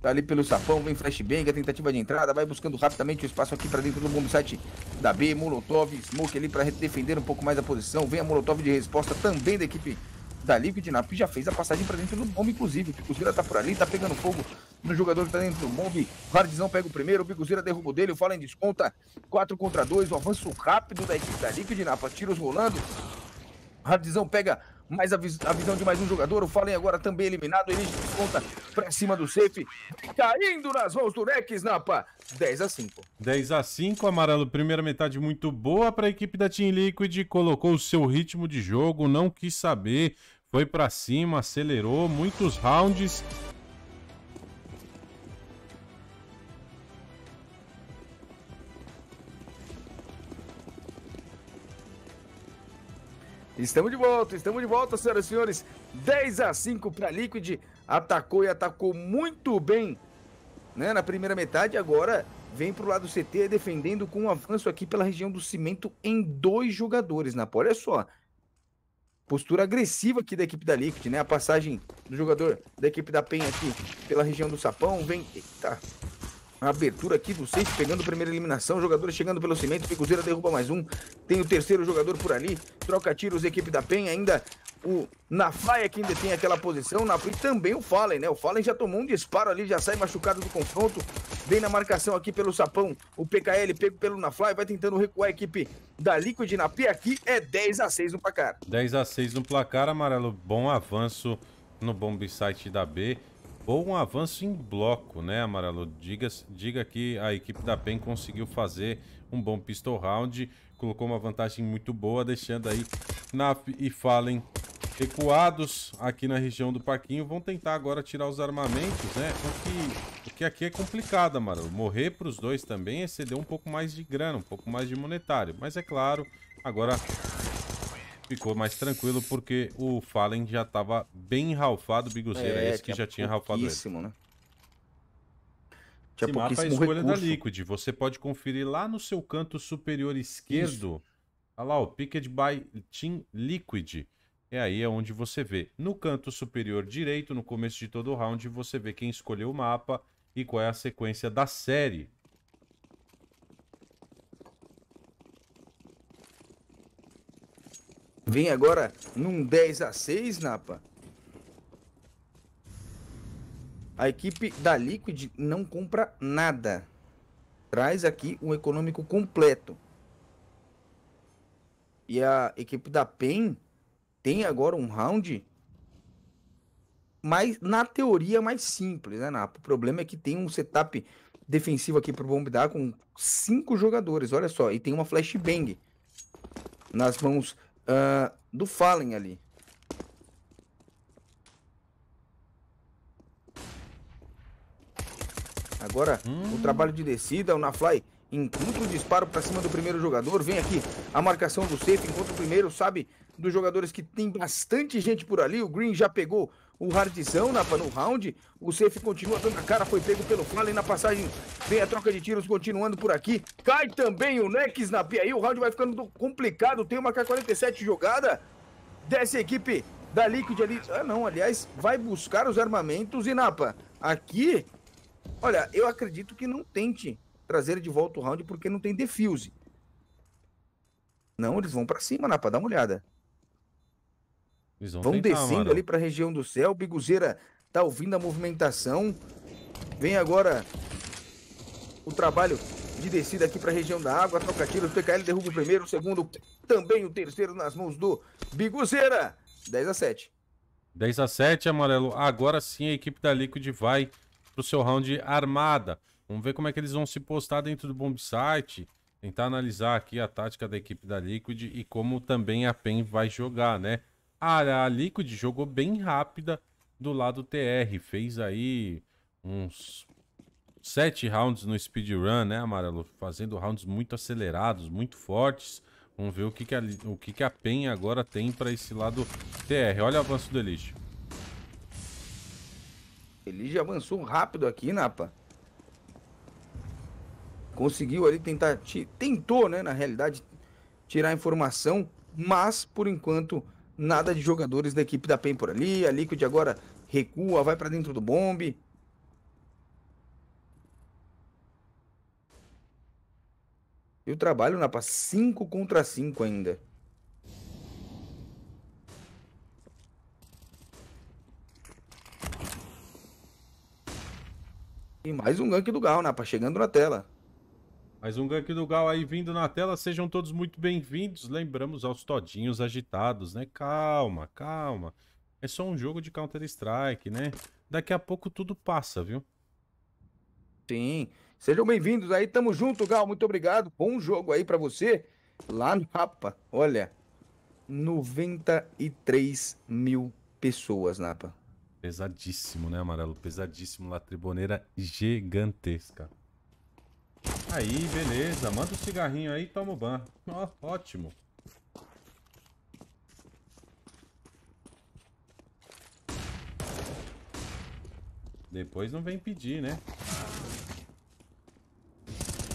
[SPEAKER 1] Tá ali pelo sapão, vem flashbang, a tentativa de entrada, vai buscando rapidamente o espaço aqui para dentro do bomb site da B, Molotov, Smoke ali para defender um pouco mais a posição, vem a Molotov de resposta também da equipe da Liquid o Dinap já fez a passagem para dentro do bombe, inclusive. O Picuzeira tá por ali, tá pegando fogo no jogador que tá dentro do bombe. Hardzão pega o primeiro, o Picuzeira derruba o dele, o Fallen desconta. 4 contra 2, o avanço rápido da equipe da Liquid Napa, tiros rolando. Hardzão pega mais a, vis a, visão de mais um jogador. O Fallen agora também eliminado. Ele desconta pra cima do safe. Caindo nas mãos do Rex, Napa. 10 a 5.
[SPEAKER 2] 10 a 5, amarelo. Primeira metade muito boa para a equipe da Team Liquid. Colocou o seu ritmo de jogo, não quis saber. Foi para cima, acelerou muitos rounds.
[SPEAKER 1] Estamos de volta, estamos de volta, senhoras e senhores. 10 a 5 para Liquid. Atacou e atacou muito bem né, na primeira metade. Agora vem para o lado CT defendendo com um avanço aqui pela região do cimento em dois jogadores, Napa. Olha só. Postura agressiva aqui da equipe da Liquid, né? A passagem do jogador da equipe da PEN aqui pela região do sapão. Vem. Eita. Abertura aqui do Seif, pegando a primeira eliminação. Jogador chegando pelo cimento. Picuzeira derruba mais um. Tem o terceiro jogador por ali. Troca tiros, equipe da pen Ainda o Nafai é que ainda tem aquela posição. E também o Fallen, né? O Fallen já tomou um disparo ali, já sai machucado do confronto. Vem na marcação aqui pelo Sapão. O PKL pego pelo Nafly. Vai tentando recuar a equipe da Liquid na P. Aqui é 10 a 6 no placar.
[SPEAKER 2] 10 a 6 no placar, amarelo. Bom avanço no bomb site da B. Bom um avanço em bloco, né, Amarelo? Diga, diga que a equipe da PEN conseguiu fazer um bom pistol round, colocou uma vantagem muito boa, deixando aí NAF e Fallen recuados aqui na região do Paquinho. Vão tentar agora tirar os armamentos, né? O que, o que aqui é complicado, Amarelo. Morrer para os dois também é ceder um pouco mais de grana, um pouco mais de monetário. Mas é claro, agora ficou mais tranquilo porque o Fallen já tava bem ralfado, o Biguzeiro é, esse que já tinha ralfado ele.
[SPEAKER 1] né? Tinha Esse mapa é a escolha recurso. da Liquid.
[SPEAKER 2] Você pode conferir lá no seu canto superior esquerdo. Olha lá, o Picked by Team Liquid. É aí é onde você vê. No canto superior direito, no começo de todo o round, você vê quem escolheu o mapa e qual é a sequência da série. Vem agora num 10 a
[SPEAKER 1] 6, Napa. A equipe da Liquid não compra nada. Traz aqui um econômico completo. E a equipe da PEN tem agora um round mais, na teoria, mais simples, né, Napa? O problema é que tem um setup defensivo aqui pro Bombidar com cinco jogadores, olha só. E tem uma flashbang nas mãos Uh, do Fallen ali. Agora, hum. o trabalho de descida, o Nafly encontra o disparo para cima do primeiro jogador. Vem aqui a marcação do safe, encontra o primeiro, sabe, dos jogadores que tem bastante gente por ali. O Green já pegou o Hardzão na, no round. O safe continua dando a cara, foi pego pelo Fallen na passagem. Vem a troca de tiros continuando por aqui. Cai também o Nex na pia. Aí o round vai ficando complicado. Tem uma K-47 jogada. Desce a equipe da Liquid ali. Ah, não, aliás, vai buscar os armamentos. E Napa, aqui, olha, eu acredito que não tente trazer de volta o round porque não tem defuse. Não, eles vão para cima, Napa, dá uma olhada.
[SPEAKER 2] Eles vão, vão tentar, descendo mano. ali
[SPEAKER 1] para a região do céu. Biguzeira tá ouvindo a movimentação. Vem agora o trabalho de descida aqui para a região da água. Troca tiro, o TKL derruba o primeiro, o segundo, também o terceiro nas mãos do Biguzeira. 10 a 7.
[SPEAKER 2] 10 a 7, amarelo. Agora sim a equipe da Liquid vai para o seu round armada. Vamos ver como é que eles vão se postar dentro do bomb site. Tentar analisar aqui a tática da equipe da Liquid e como também a PEN vai jogar, né? A, a Liquid jogou bem rápida do lado TR, fez aí uns sete rounds no speedrun, né, Amarelo? Fazendo rounds muito acelerados, muito fortes. Vamos ver o que, que, a, o que, que a PEN agora tem para esse lado TR. Olha o avanço do Elige. Elige avançou
[SPEAKER 1] rápido aqui, Napa. Conseguiu ali tentar... Tentou, né, na realidade, tirar a informação. Mas, por enquanto, nada de jogadores da equipe da PEN por ali. A Liquid agora recua, vai para dentro do bombe. E o trabalho na paz 5 contra 5 ainda. E mais um gank do Gal, Napa, né, chegando na tela.
[SPEAKER 2] Mais um gank do Gal aí vindo na tela. Sejam todos muito bem-vindos. Lembramos aos todinhos agitados, né? Calma, calma. É só um jogo de Counter-Strike, né? Daqui a pouco tudo passa, viu? Sim. Sejam bem-vindos aí. Tamo junto, Gal. Muito obrigado. Bom jogo aí para você.
[SPEAKER 1] Lá no Napa. olha. 93 mil
[SPEAKER 2] pessoas, Napa. Pesadíssimo, né, Amarelo? Pesadíssimo. lá, Triboneira gigantesca. Aí, beleza. Manda o um cigarrinho aí e toma o ban. Ó, ótimo. Depois não vem pedir, né?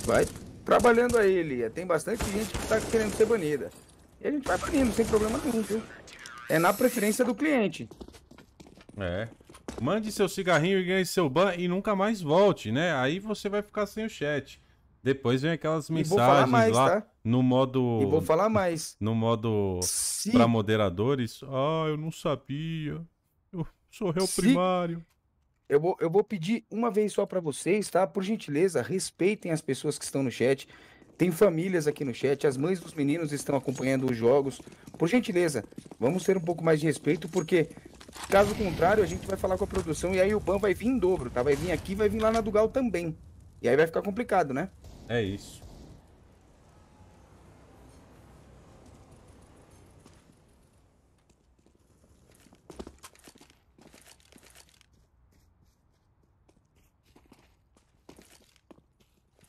[SPEAKER 1] Vai trabalhando aí, Lia. Tem bastante gente que tá querendo ser banida. E a gente vai banindo, sem problema nenhum, viu? É na preferência do
[SPEAKER 2] cliente. É. Mande seu cigarrinho e ganhe seu ban e nunca mais volte, né? Aí você vai ficar sem o chat. Depois vem aquelas mensagens mais, lá tá? no modo. E vou falar mais. No modo se... para moderadores. Ah, eu não sabia. Eu sou réu se... primário. Eu vou, eu vou pedir uma vez só para
[SPEAKER 1] vocês, tá? Por gentileza, respeitem as pessoas que estão no chat. Tem famílias aqui no chat, as mães dos meninos estão acompanhando os jogos. Por gentileza, vamos ter um pouco mais de respeito, porque Caso contrário, a gente vai falar com a produção e aí o ban vai vir em dobro, tá? Vai vir aqui vai vir lá na Dugal também. E aí vai ficar complicado, né? É isso.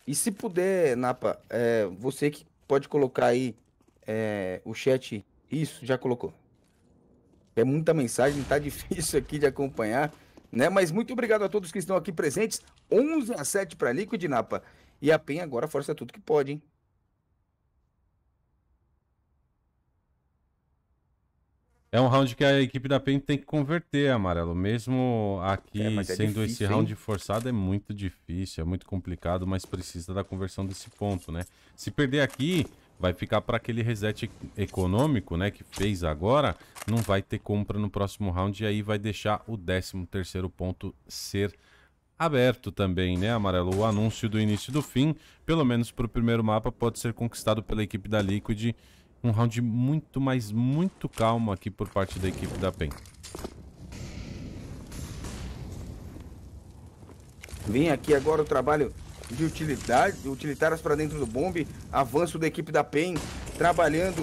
[SPEAKER 1] E se puder, Napa, é, você que pode colocar aí é, o chat. Isso, já colocou. É muita mensagem, tá difícil aqui de acompanhar, né? Mas muito obrigado a todos que estão aqui presentes. 11 a 7 para Liquid Napa. E a PEN agora força tudo que pode, hein?
[SPEAKER 2] É um round que a equipe da PEN tem que converter, Amarelo. Mesmo aqui é, é sendo difícil, esse round hein? forçado, é muito difícil, é muito complicado, mas precisa da conversão desse ponto, né? Se perder aqui, vai ficar para aquele reset econômico, né, que fez agora, não vai ter compra no próximo round e aí vai deixar o 13º ponto ser aberto também, né, Amarelo? O anúncio do início do fim, pelo menos para o primeiro mapa, pode ser conquistado pela equipe da Liquid. Um round muito, mas muito calmo aqui por parte da equipe da PEN. Vem
[SPEAKER 1] aqui agora o trabalho de utilidade, utilitárias para dentro do bombe. Avanço da equipe da PEN trabalhando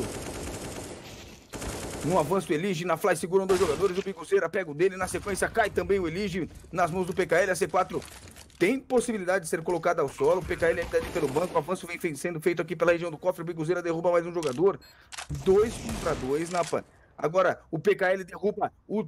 [SPEAKER 1] um avanço, Elige na fly, seguram dois jogadores. O Picoceira pega o dele. Na sequência, cai também o Elige nas mãos do PKL. A C4 tem possibilidade de ser colocada ao solo. O PKL ainda ali tá pelo banco. O avanço vem sendo feito aqui pela região do cofre. O Picoceira derruba mais um jogador. Dois contra dois na PAN. Agora, o PKL derruba o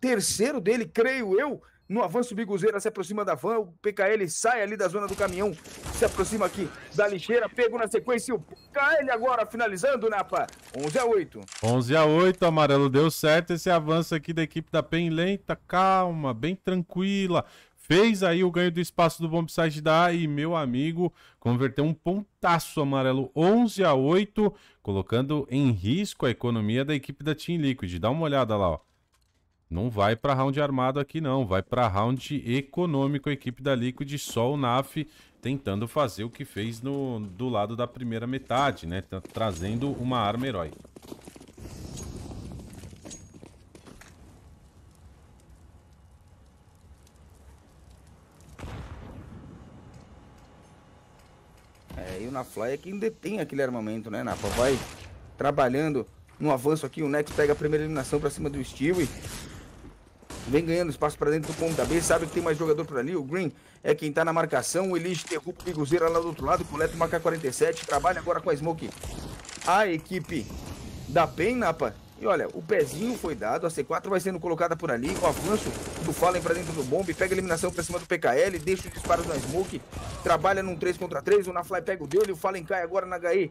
[SPEAKER 1] terceiro dele, creio eu. No avanço, Biguzeira se aproxima da van. O PKL sai ali da zona do caminhão. Se aproxima aqui da lixeira. Pego na sequência o PKL agora finalizando, Napa. Né, 11 a 8.
[SPEAKER 2] 11 a 8, amarelo. Deu certo esse avanço aqui da equipe da PEN. Lenta, calma, bem tranquila. Fez aí o ganho do espaço do Bombside da A e, meu amigo, converteu um pontaço amarelo 11 a 8, colocando em risco a economia da equipe da Team Liquid. Dá uma olhada lá, ó. Não vai para round armado aqui não, vai para round econômico a equipe da Liquid, só o NAF tentando fazer o que fez no, do lado da primeira metade, né? Tá trazendo uma arma herói.
[SPEAKER 1] É, e o Nafly é quem detém aquele armamento, né, Napa? Vai trabalhando no avanço aqui, o Nex pega a primeira eliminação para cima do Steve vem ganhando espaço para dentro do da B, sabe que tem mais jogador por ali, o Green é quem tá na marcação, o Elis derruba o Biguzeira lá do outro lado, coleta uma K-47, trabalha agora com a Smoke. A equipe da PEN, Napa, e olha, o pezinho foi dado, a C4 vai sendo colocada por ali, o avanço do Fallen pra dentro do bombe, pega a eliminação pra cima do PKL, deixa os disparos na Smoke, trabalha num 3 contra 3, o Nafly pega o dele, o Fallen cai agora na HE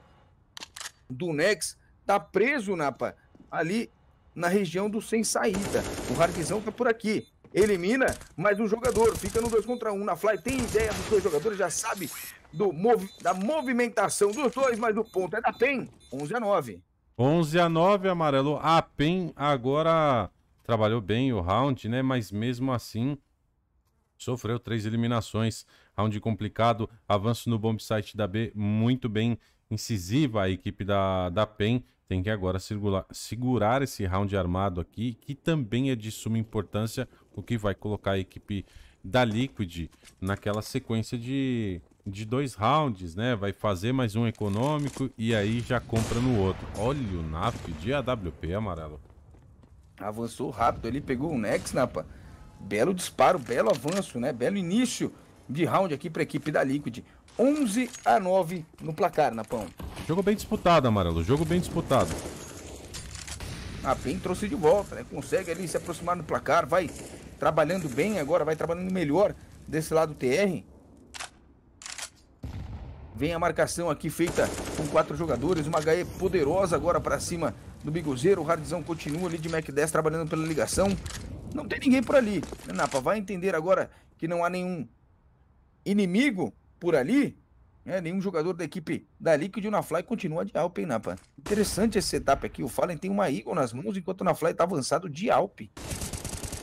[SPEAKER 1] do Nex, tá preso, Napa, ali na região do sem saída. O Harkizão tá por aqui. Elimina mais um jogador. Fica no 2 contra 1 um. na Fly. Tem ideia dos dois jogadores, já sabe do mov da movimentação dos dois, mas o ponto é da PEN. 11 a 9.
[SPEAKER 2] 11 a 9, amarelo. A PEN agora trabalhou bem o round, né? Mas mesmo assim sofreu três eliminações. Round complicado, avanço no bomb site da B, muito bem incisiva a equipe da, da PEN. Tem que agora circular, segurar esse round armado aqui, que também é de suma importância, o que vai colocar a equipe da Liquid naquela sequência de, de dois rounds, né? Vai fazer mais um econômico e aí já compra no outro. Olha o NAP de AWP, amarelo. Avançou
[SPEAKER 1] rápido, ele pegou o Nex, Napa. Belo disparo, belo avanço, né? Belo início de round aqui para a equipe da Liquid. 11 a 9 no placar, Napão.
[SPEAKER 2] Jogo bem disputado, Amarelo. Jogo bem disputado.
[SPEAKER 1] A PEN trouxe de volta, né? Consegue ali se aproximar no placar, vai trabalhando bem agora, vai trabalhando melhor desse lado TR. Vem a marcação aqui feita com quatro jogadores, uma HE poderosa agora para cima do Bigozeiro. O Hardzão continua ali de Mac 10 trabalhando pela ligação. Não tem ninguém por ali. Napa vai entender agora que não há nenhum inimigo por ali, né? nenhum jogador da equipe da Liquid na Fly continua de hein, Napa. Interessante esse setup aqui. O Fallen tem uma Eagle nas mãos, enquanto o Nafly tá avançado de Alp.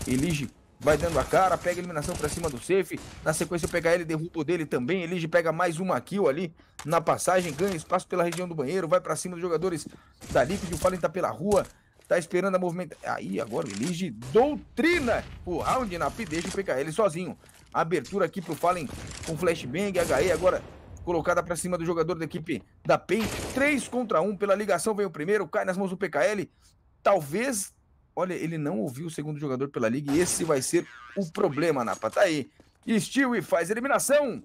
[SPEAKER 1] Elige vai dando a cara, pega a eliminação pra cima do safe. Na sequência eu pegar ele, o dele também. Elige pega mais uma kill ali na passagem, ganha espaço pela região do banheiro, vai pra cima dos jogadores da Liquid. O Fallen tá pela rua. Tá esperando a movimentação. Aí agora o Elige doutrina o round na P, deixa o PKL sozinho abertura aqui pro Fallen com flashbang, HE agora colocada para cima do jogador da equipe da PEN. 3 contra 1 pela ligação, vem o primeiro, cai nas mãos do PKL. Talvez, olha, ele não ouviu o segundo jogador pela liga e esse vai ser o problema, Napa. Tá aí. Stewie faz eliminação.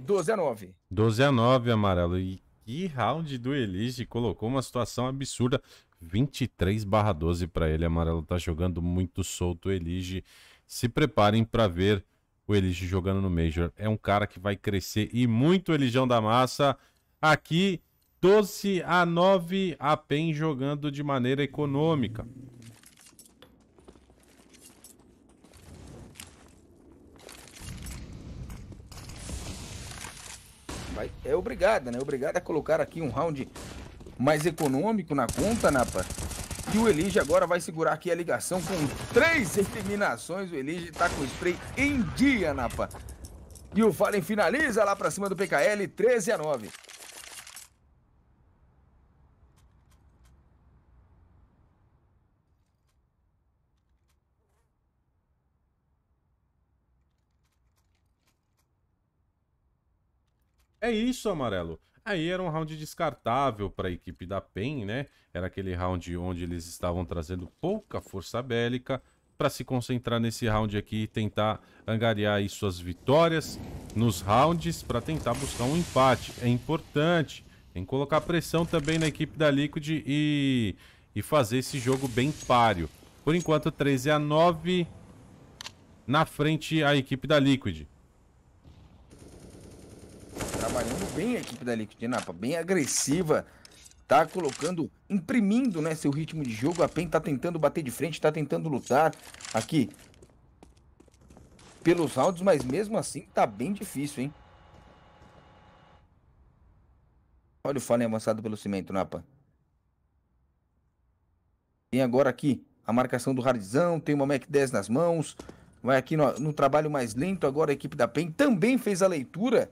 [SPEAKER 1] 12 a 9.
[SPEAKER 2] 12 a 9, Amarelo. E que round do Elige colocou uma situação absurda. 23 barra 12 para ele. Amarelo tá jogando muito solto. Elige, se preparem para ver o Elige jogando no Major. É um cara que vai crescer e muito Elijão da Massa. Aqui, 12 a 9, a PEN jogando de maneira econômica.
[SPEAKER 1] Vai, é obrigada, né? Obrigada a colocar aqui um round mais econômico na conta, Napa. Né, e o Elige agora vai segurar aqui a ligação com três eliminações. O Elige tá com o spray em dia, Napa. E o Fallen finaliza lá pra cima do PKL, 13 a 9.
[SPEAKER 2] É isso, Amarelo. Aí era um round descartável para a equipe da PEN, né? Era aquele round onde eles estavam trazendo pouca força bélica para se concentrar nesse round aqui e tentar angariar aí suas vitórias nos rounds para tentar buscar um empate. É importante. em colocar pressão também na equipe da Liquid e, e fazer esse jogo bem páreo. Por enquanto, 13 a 9 na frente a equipe da Liquid. Trabalhando equipe da Napa bem
[SPEAKER 1] agressiva, tá colocando, imprimindo, né, seu ritmo de jogo. A PEN tá tentando bater de frente, tá tentando lutar aqui pelos rounds, mas mesmo assim tá bem difícil, hein? Olha o Fallen avançado pelo cimento, Napa. Tem agora aqui a marcação do Hardzão, tem uma Mac 10 nas mãos. Vai aqui no, no trabalho mais lento agora a equipe da PEN. Também fez a leitura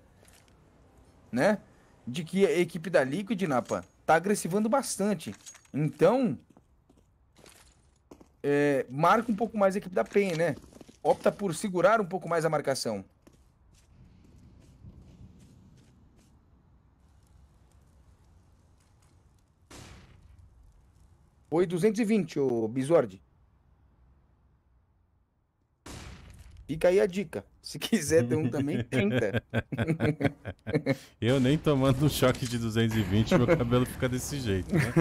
[SPEAKER 1] né? De que a equipe da Liquid, Napa, tá agressivando bastante. Então, é, marca um pouco mais a equipe da PEN, né? Opta por segurar um pouco mais a marcação. Foi 220, o Bizord. Fica aí a dica. Se quiser ter um também, tenta.
[SPEAKER 2] Eu nem tomando um choque de 220, meu cabelo fica desse jeito, né?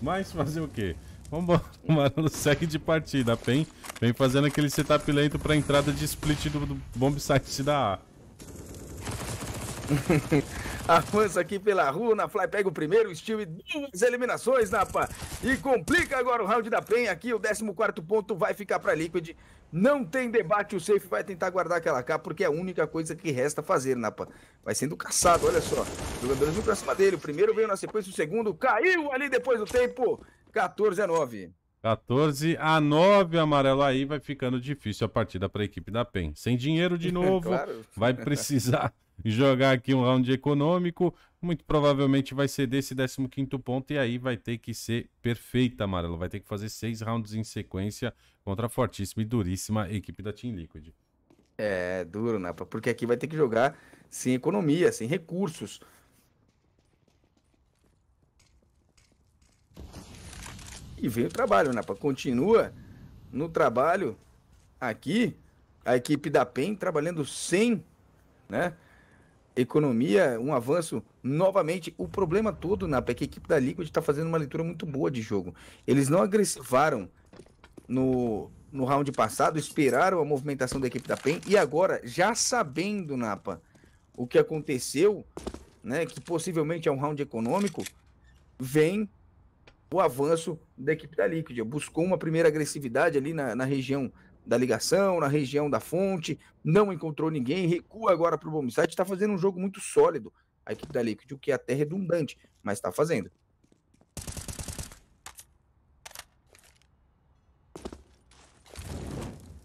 [SPEAKER 2] Mas fazer o quê? Vambora, o segue de partida. A PEN vem fazendo aquele setup lento pra entrada de split do, do bomb site da A.
[SPEAKER 1] Avança aqui pela rua, na Fly pega o primeiro, Steel duas eliminações, Napa. E complica agora o round da PEN aqui, o 14 ponto vai ficar para Liquid. Não tem debate, o safe vai tentar guardar aquela K, porque é a única coisa que resta fazer, Napa. Né, vai sendo caçado, olha só. Jogadores vão pra cima dele. O primeiro veio na sequência, o segundo caiu ali depois do tempo. 14 a 9.
[SPEAKER 2] 14 a 9, amarelo aí, vai ficando difícil a partida para a equipe da PEN. Sem dinheiro de novo, claro. vai precisar jogar aqui um round econômico. Muito provavelmente vai ceder esse 15 ponto e aí vai ter que ser perfeita, Amarelo. Vai ter que fazer seis rounds em sequência contra a fortíssima e duríssima equipe da Team Liquid.
[SPEAKER 1] É, duro, Napa, né, porque aqui vai ter que jogar sem economia, sem recursos. E vem o trabalho, Napa. Né, Continua no trabalho aqui. A equipe da PEN trabalhando sem, né? economia, um avanço novamente. O problema todo, Napa, é que a equipe da Liquid está fazendo uma leitura muito boa de jogo. Eles não agressivaram no, no round passado, esperaram a movimentação da equipe da PEN e agora, já sabendo, Napa, o que aconteceu, né, que possivelmente é um round econômico, vem o avanço da equipe da Liquid. Buscou uma primeira agressividade ali na, na região da ligação, na região da fonte, não encontrou ninguém, recua agora para o bom site, está fazendo um jogo muito sólido a equipe da Liquid, o que é até redundante, mas está fazendo.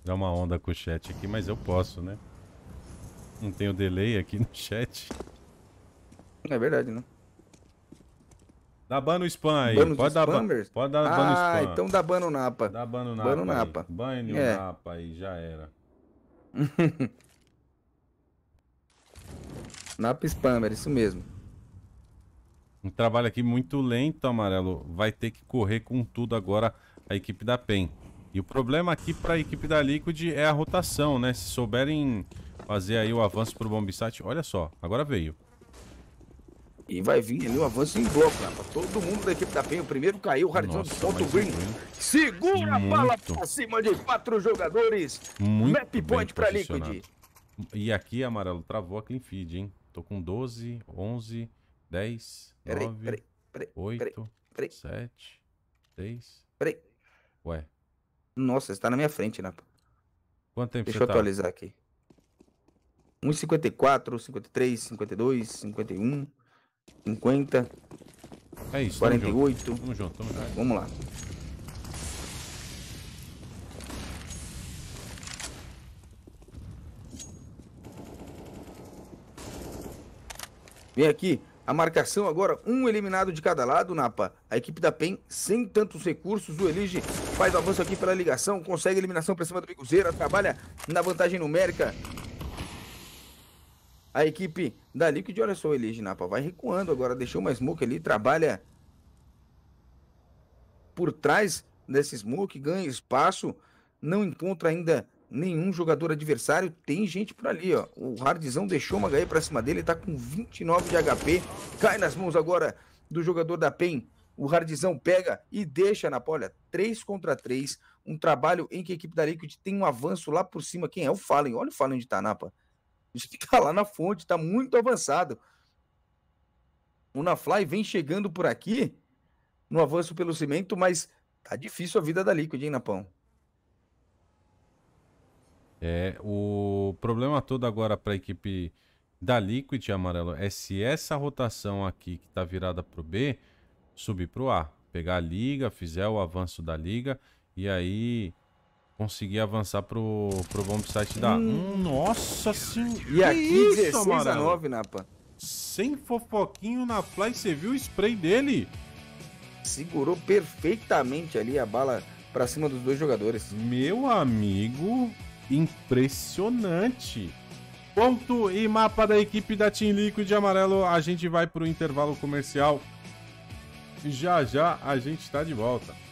[SPEAKER 2] Dá uma onda com o chat aqui, mas eu posso, né? Não tenho delay aqui no chat. É verdade, né? Dá ban no spam aí. Bano pode, dar ban, pode dar ban no ah, spam. Ah, então
[SPEAKER 1] dá ban no Napa. Dá ban no Napa. Ban no Napa. Ban no é. Napa
[SPEAKER 2] aí, já era. Napa Spammer, isso mesmo. Um trabalho aqui muito lento, Amarelo. Vai ter que correr com tudo agora a equipe da PEN. E o problema aqui para a equipe da Liquid é a rotação, né? Se souberem fazer aí o avanço para o Bombsite... Olha só, agora veio.
[SPEAKER 1] E vai vir ali um avanço em bloco, rapaz. Todo mundo da equipe da PEN. O primeiro caiu, o Hardson de ponto green. green. É Segura
[SPEAKER 2] a bala pra
[SPEAKER 1] cima de quatro jogadores. Muito Map point pra Liquid.
[SPEAKER 2] E aqui, amarelo, travou a clean feed, hein? Tô com 12, 11, 10, peraí, 9, peraí, peraí, 8, peraí, peraí. 7, 6... Peraí. Ué. Nossa, você
[SPEAKER 1] tá na minha frente, né?
[SPEAKER 2] Quanto tempo Deixa eu tá? atualizar
[SPEAKER 1] aqui. 1,54, 53, 52, 51... 50. É isso, 48. Tamo junto, tamo junto. Tamo junto. Vamos lá. Vem aqui, a marcação agora, um eliminado de cada lado, Napa. A equipe da PEN, sem tantos recursos, o Elige faz o avanço aqui pela ligação, consegue eliminação para cima do Picuzeira, trabalha na vantagem numérica. A equipe da Liquid, olha só, Elias Napa vai recuando agora, deixou uma smoke ali, trabalha por trás desse smoke, ganha espaço, não encontra ainda nenhum jogador adversário, tem gente por ali, ó. O Hardzão deixou uma HE pra cima dele, tá com 29 de HP, cai nas mãos agora do jogador da PEN. O Hardzão pega e deixa na polha 3 contra 3, um trabalho em que a equipe da Liquid tem um avanço lá por cima. Quem é? O Fallen. Olha o Fallen de Tanapa. Tá, isso que tá lá na fonte, está muito avançado. O Nafly vem chegando por aqui no avanço pelo cimento, mas tá difícil a vida da Liquid, hein, Napão?
[SPEAKER 2] É, o problema todo agora para a equipe da Liquid, amarelo, é se essa rotação aqui que tá virada pro B subir pro A, pegar a liga, fizer o avanço da liga e aí Consegui avançar pro, pro bombsite da... Hum, hum. nossa senhora! E aqui, isso, 19, amarelo? Napa. Sem fofoquinho na fly, você viu o spray dele?
[SPEAKER 1] Segurou perfeitamente ali a bala pra cima dos dois jogadores. Meu
[SPEAKER 2] amigo, impressionante. Ponto e mapa da equipe da Team Liquid de amarelo. A gente vai pro intervalo comercial. Já já a gente tá de volta.